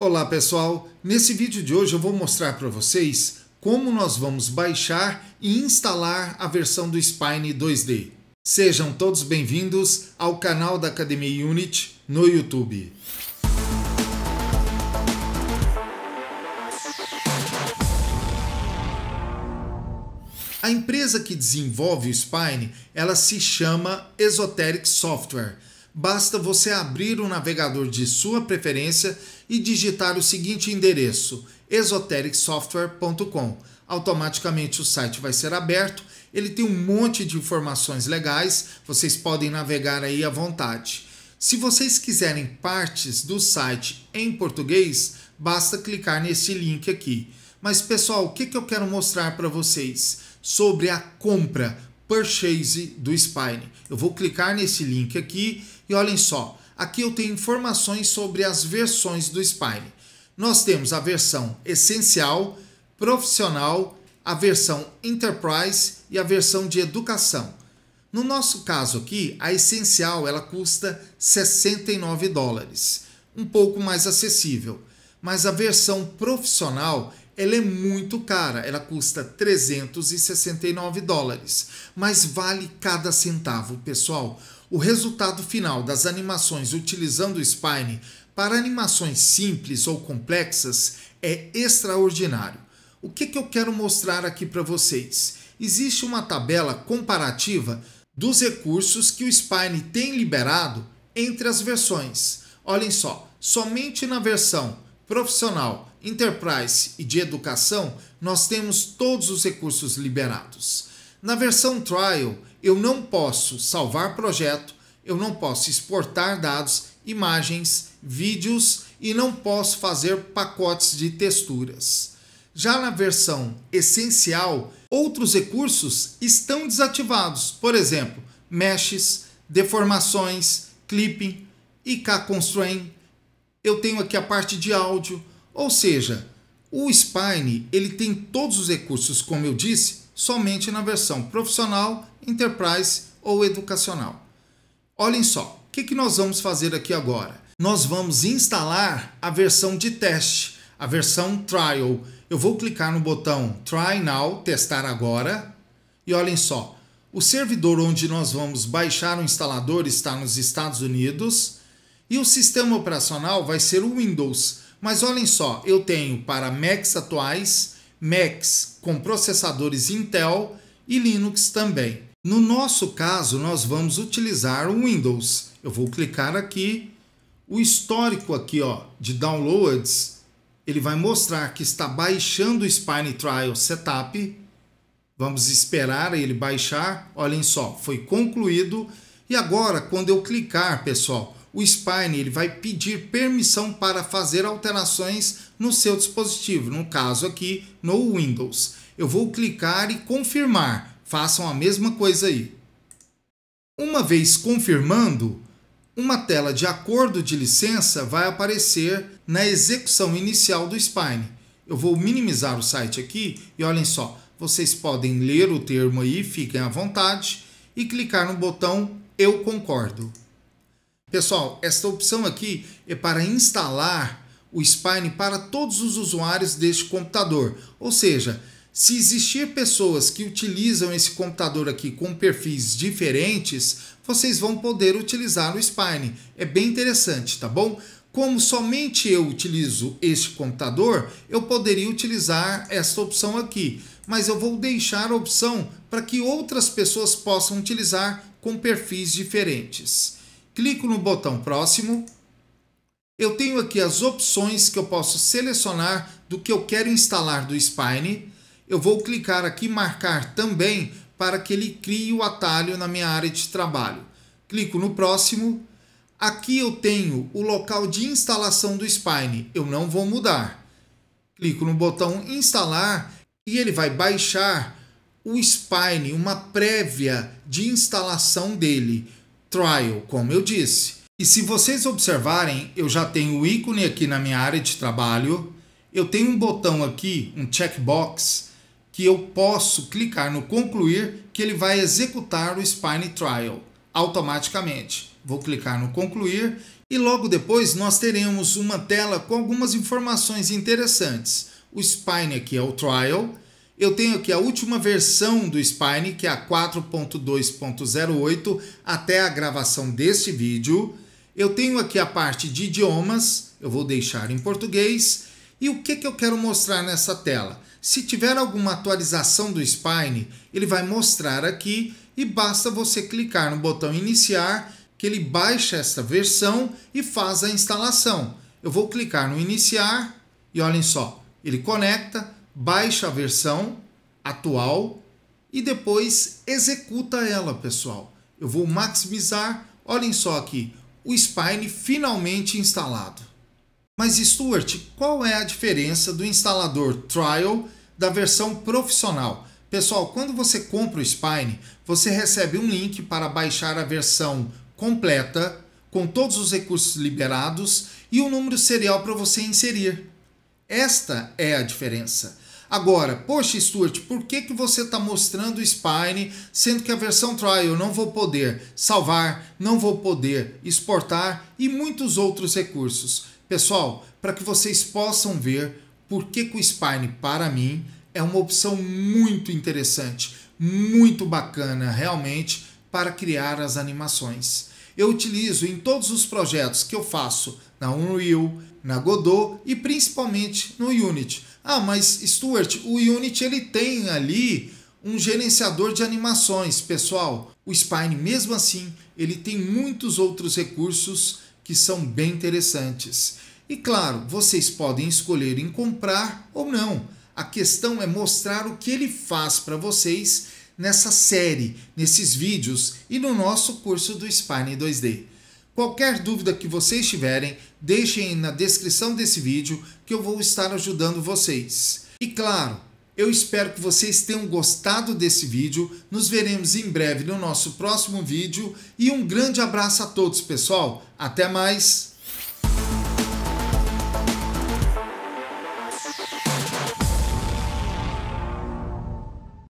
Olá pessoal, nesse vídeo de hoje eu vou mostrar para vocês como nós vamos baixar e instalar a versão do Spine 2D. Sejam todos bem-vindos ao canal da Academia Unit no YouTube. A empresa que desenvolve o Spine, ela se chama Esoteric Software basta você abrir o navegador de sua preferência e digitar o seguinte endereço: esotericsoftware.com. Automaticamente o site vai ser aberto. Ele tem um monte de informações legais, vocês podem navegar aí à vontade. Se vocês quiserem partes do site em português, basta clicar nesse link aqui. Mas pessoal, o que, que eu quero mostrar para vocês sobre a compra Purchase do Spine. Eu vou clicar nesse link aqui e olhem só, aqui eu tenho informações sobre as versões do Spine. Nós temos a versão essencial, profissional, a versão Enterprise e a versão de educação. No nosso caso aqui, a essencial ela custa 69 dólares, um pouco mais acessível. Mas a versão profissional ela é muito cara, ela custa 369 dólares, mas vale cada centavo, pessoal. O resultado final das animações utilizando o Spine para animações simples ou complexas é extraordinário. O que, que eu quero mostrar aqui para vocês? Existe uma tabela comparativa dos recursos que o Spine tem liberado entre as versões. Olhem só, somente na versão profissional Enterprise e de educação, nós temos todos os recursos liberados. Na versão trial, eu não posso salvar projeto, eu não posso exportar dados, imagens, vídeos e não posso fazer pacotes de texturas. Já na versão essencial, outros recursos estão desativados, por exemplo, meshes, deformações, clipping, IK constraint. Eu tenho aqui a parte de áudio, ou seja, o Spine ele tem todos os recursos, como eu disse, somente na versão profissional, enterprise ou educacional. Olhem só, o que, que nós vamos fazer aqui agora? Nós vamos instalar a versão de teste, a versão trial. Eu vou clicar no botão Try Now, testar agora. E olhem só, o servidor onde nós vamos baixar o instalador está nos Estados Unidos e o sistema operacional vai ser o Windows. Mas olhem só, eu tenho para Macs atuais, Macs com processadores Intel e Linux também. No nosso caso, nós vamos utilizar o Windows. Eu vou clicar aqui, o histórico aqui ó, de downloads, ele vai mostrar que está baixando o Spine Trial Setup. Vamos esperar ele baixar. Olhem só, foi concluído. E agora, quando eu clicar, pessoal, o Spine ele vai pedir permissão para fazer alterações no seu dispositivo, no caso aqui no Windows. Eu vou clicar e confirmar. Façam a mesma coisa aí. Uma vez confirmando, uma tela de acordo de licença vai aparecer na execução inicial do Spine. Eu vou minimizar o site aqui e olhem só, vocês podem ler o termo aí, fiquem à vontade, e clicar no botão Eu Concordo. Pessoal, esta opção aqui é para instalar o Spine para todos os usuários deste computador. Ou seja, se existir pessoas que utilizam esse computador aqui com perfis diferentes, vocês vão poder utilizar o Spine. É bem interessante, tá bom? Como somente eu utilizo este computador, eu poderia utilizar esta opção aqui, mas eu vou deixar a opção para que outras pessoas possam utilizar com perfis diferentes clico no botão próximo. Eu tenho aqui as opções que eu posso selecionar do que eu quero instalar do Spine. Eu vou clicar aqui marcar também para que ele crie o atalho na minha área de trabalho. Clico no próximo. Aqui eu tenho o local de instalação do Spine. Eu não vou mudar. Clico no botão instalar e ele vai baixar o Spine, uma prévia de instalação dele trial, como eu disse. E se vocês observarem, eu já tenho o ícone aqui na minha área de trabalho, eu tenho um botão aqui, um checkbox, que eu posso clicar no concluir que ele vai executar o Spine Trial automaticamente. Vou clicar no concluir e logo depois nós teremos uma tela com algumas informações interessantes. O Spine aqui é o Trial, eu tenho aqui a última versão do Spine, que é a 4.2.08, até a gravação deste vídeo. Eu tenho aqui a parte de idiomas, eu vou deixar em português. E o que, que eu quero mostrar nessa tela? Se tiver alguma atualização do Spine, ele vai mostrar aqui e basta você clicar no botão iniciar que ele baixa essa versão e faz a instalação. Eu vou clicar no iniciar e olhem só, ele conecta, baixa a versão atual e depois executa ela, pessoal. Eu vou maximizar, olhem só aqui, o Spine finalmente instalado. Mas Stuart, qual é a diferença do instalador Trial da versão profissional? Pessoal, quando você compra o Spine, você recebe um link para baixar a versão completa com todos os recursos liberados e o número serial para você inserir. Esta é a diferença. Agora, poxa, Stuart, por que, que você está mostrando o Spine, sendo que a versão trial não vou poder salvar, não vou poder exportar e muitos outros recursos? Pessoal, para que vocês possam ver por que, que o Spine, para mim, é uma opção muito interessante, muito bacana realmente para criar as animações. Eu utilizo em todos os projetos que eu faço na Unreal, na Godot e principalmente no Unity ah, mas Stuart, o Unity ele tem ali um gerenciador de animações, pessoal. O Spine, mesmo assim, ele tem muitos outros recursos que são bem interessantes. E claro, vocês podem escolher em comprar ou não. A questão é mostrar o que ele faz para vocês nessa série, nesses vídeos e no nosso curso do Spine 2D. Qualquer dúvida que vocês tiverem, deixem na descrição desse vídeo que eu vou estar ajudando vocês. E claro, eu espero que vocês tenham gostado desse vídeo. Nos veremos em breve no nosso próximo vídeo e um grande abraço a todos, pessoal. Até mais.